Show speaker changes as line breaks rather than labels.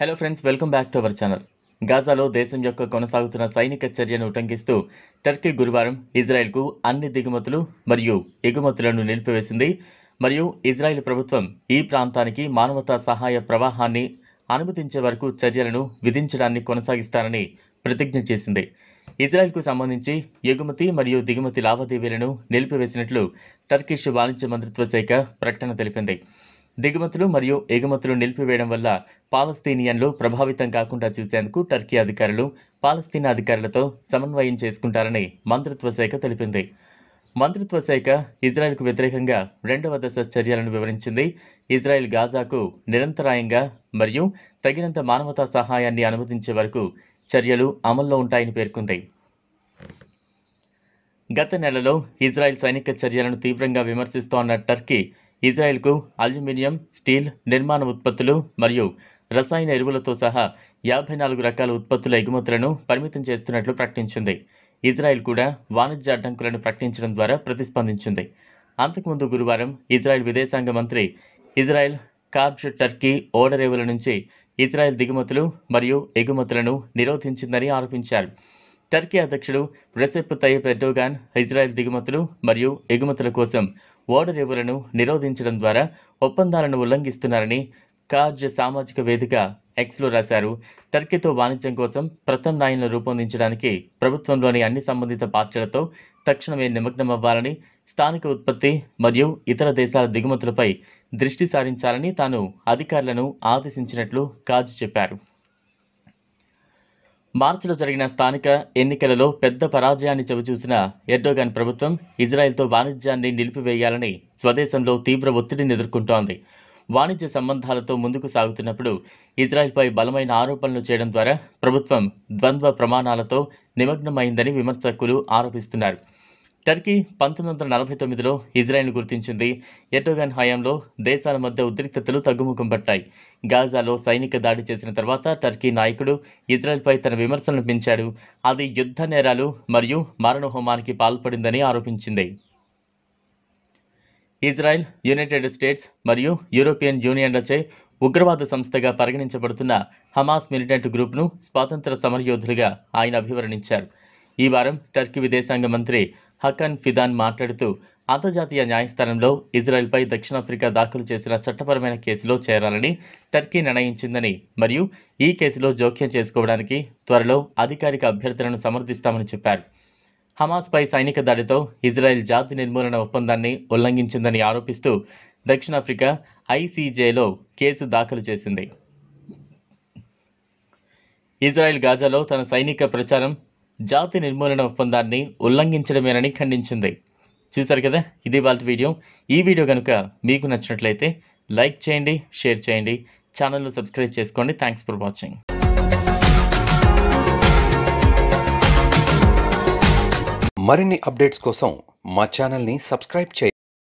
hello friends welcome back to our channel గాజాలో దేశం యొక్క కొనసాగుతున్న సైనిక చర్యను ఉటంకిస్తూ టర్కీ గురువారం ఇజ్రాయెల్కు అన్ని దిగుమతులు మరియు ఎగుమతులను నిలిపివేసింది మరియు ఇజ్రాయెల్ ప్రభుత్వం ఈ ప్రాంతానికి మానవతా సహాయ ప్రవాహాన్ని అనుమతించే వరకు చర్యలను విధించడాన్ని కొనసాగిస్తారని ప్రతిజ్ఞ చేసింది ఇజ్రాయెల్కు సంబంధించి ఎగుమతి మరియు దిగుమతి లావాదేవీలను నిలిపివేసినట్లు టర్కిష్ వాణిజ్య మంత్రిత్వ శాఖ ప్రకటన తెలిపింది దిగుమతులు మరియు ఎగుమతులు నిలిపివేయడం వల్ల పాలస్తీనియన్లు ప్రభావితం కాకుండా చూసేందుకు టర్కీ అధికారులు పాలస్తీనా అధికారులతో సమన్వయం చేసుకుంటారని మంత్రిత్వ శాఖ తెలిపింది మంత్రిత్వ శాఖ ఇజ్రాయెల్కు వ్యతిరేకంగా రెండవ దశ చర్యలను వివరించింది ఇజ్రాయెల్ గాజాకు నిరంతరాయంగా మరియు తగినంత మానవతా సహాయాన్ని అనుమతించే వరకు చర్యలు అమల్లో ఉంటాయని పేర్కొంది గత నెలలో ఇజ్రాయెల్ సైనిక చర్యలను తీవ్రంగా విమర్శిస్తోన్న టర్కీ ఇజ్రాయెల్కు అల్యూమినియం స్టీల్ నిర్మాణ ఉత్పత్తులు మరియు రసాయన ఎరువులతో సహా యాభై నాలుగు రకాల ఉత్పత్తుల ఎగుమతులను పరిమితం చేస్తున్నట్లు ప్రకటించింది ఇజ్రాయెల్ కూడా వాణిజ్య అడ్డంకులను ప్రకటించడం ద్వారా ప్రతిస్పందించింది అంతకుముందు గురువారం ఇజ్రాయెల్ విదేశాంగ మంత్రి ఇజ్రాయెల్ కార్బ్స్ టర్కీ ఓడరేవుల నుంచి ఇజ్రాయెల్ దిగుమతులు మరియు ఎగుమతులను నిరోధించిందని ఆరోపించారు టర్కీ అధ్యక్షుడు రెసెప్ తయ్యప్ ఎర్డోగాన్ ఇజ్రాయెల్ దిగుమతులు మరియు ఎగుమతుల కోసం ఓడరేవులను నిరోధించడం ద్వారా ఒప్పందాలను ఉల్లంఘిస్తున్నారని కార్జ్ సామాజిక వేదిక ఎక్స్లో రాశారు టర్కీతో వాణిజ్యం కోసం ప్రత్యామ్నాయాలను రూపొందించడానికి ప్రభుత్వంలోని అన్ని సంబంధిత పార్టీలతో తక్షణమే నిమగ్నమవ్వాలని స్థానిక ఉత్పత్తి మరియు ఇతర దేశాల దిగుమతులపై దృష్టి సారించాలని తాను అధికారులను ఆదేశించినట్లు కాజ్ చెప్పారు మార్చిలో జరిగిన స్థానిక ఎన్నికలలో పెద్ద పరాజయాన్ని చవిచూసిన ఎర్డోగాన్ ప్రభుత్వం ఇజ్రాయెల్తో వాణిజ్యాన్ని నిలిపివేయాలని స్వదేశంలో తీవ్ర ఒత్తిడిని ఎదుర్కొంటోంది వాణిజ్య సంబంధాలతో ముందుకు సాగుతున్నప్పుడు ఇజ్రాయెల్పై బలమైన ఆరోపణలు చేయడం ద్వారా ప్రభుత్వం ద్వంద్వ ప్రమాణాలతో నిమగ్నమైందని విమర్శకులు ఆరోపిస్తున్నారు టర్కీ పంతొమ్మిది వందల నలభై తొమ్మిదిలో ఇజ్రాయెల్ను గుర్తించింది ఎటోగాన్ హయాంలో దేశాల మధ్య ఉద్రిక్తతలు తగ్గుముఖం పట్టాయి గాజాలో సైనిక దాడి చేసిన తర్వాత టర్కీ నాయకుడు ఇజ్రాయెల్పై తన విమర్శలను పెంచాడు అది యుద్ధ నేరాలు మరియు మారణహోమానికి పాల్పడిందని ఆరోపించింది ఇజ్రాయెల్ యునైటెడ్ స్టేట్స్ మరియు యూరోపియన్ యూనియన్లచే ఉగ్రవాద సంస్థగా పరిగణించబడుతున్న హమాస్ మిలిటెంట్ గ్రూప్ను స్వాతంత్ర సమరయోధులుగా ఆయన అభివర్ణించారు ఈ వారం టర్కీ విదేశాంగ మంత్రి హకన్ ఫిదాన్ మాట్లాడుతూ అంతర్జాతీయ న్యాయస్థానంలో ఇజ్రాయెల్పై దక్షిణాఫ్రికా దాఖలు చేసిన చట్టపరమైన కేసులో చేరాలని టర్కీ నిర్ణయించిందని మరియు ఈ కేసులో జోక్యం చేసుకోవడానికి త్వరలో అధికారిక అభ్యర్థులను సమర్థిస్తామని చెప్పారు హమాస్పై సైనిక దాడితో ఇజ్రాయెల్ జాతి నిర్మూలన ఒప్పందాన్ని ఉల్లంఘించిందని ఆరోపిస్తూ దక్షిణాఫ్రికా ఐసీజేలో కేసు దాఖలు చేసింది ఇజ్రాయెల్ గాజాలో తన సైనిక ప్రచారం జాతి నిర్మూలన ఒప్పందాన్ని ఉల్లంఘించడమేనని ఖండించింది చూశారు కదా ఇది వాళ్ళ వీడియో ఈ వీడియో కనుక మీకు నచ్చినట్లయితే లైక్ చేయండి షేర్ చేయండి ఛానల్ను సబ్స్క్రైబ్ చేసుకోండి థ్యాంక్స్ ఫర్ వాచింగ్ మరిన్ని అప్డేట్స్ కోసం మా సబ్స్క్రైబ్ చేయండి